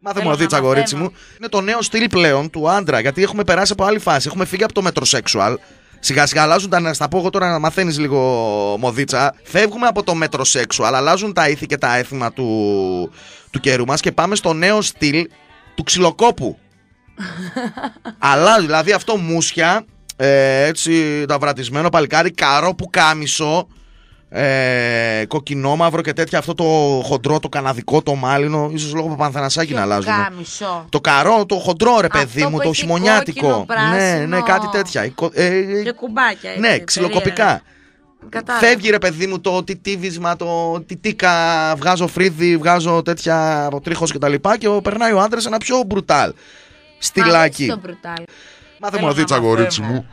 Μάθε μου δίτσα, μου. Είναι το νέο στυλ πλέον του άντρα. Γιατί έχουμε περάσει από άλλη φάση. Έχουμε φύγει από το μετροσεξουαλ. Σιγά σιγά αλλάζουν τα. Στα πω εγώ τώρα να μαθαίνεις λίγο μοδίτσα. Φεύγουμε από το μετροσεξουαλ. Αλλάζουν τα ήθη και τα έθιμα του, του καιρού μας και πάμε στο νέο στυλ του ξυλοκόπου. Αλλά δηλαδή αυτό μουσια. Ε, έτσι τα βρατισμένο παλικάρι, καρό που κάμισο ε, κοκκινό, μαύρο και τέτοια. Αυτό το χοντρό, το καναδικό, το μάλινο. ίσως λόγω Πανθανασάκη να αλλάζουν. Το καρό, το χοντρό, ρε παιδί μου, το χειμωνιάτικο. Ναι, ναι, κάτι τέτοια. Ε, ε, ε, και κουμπάκια. Ναι, ξυλοκοπικά. Φεύγει ρε παιδί μου το τι τύβισμα, το τι τίκα, βγάζω φρύδι, βγάζω τέτοια από τρίχος Και, τα λοιπά, και περνάει ο άντρας ένα πιο μπρουτάλ. Στυλάκι. Μάθε μου να δει μου.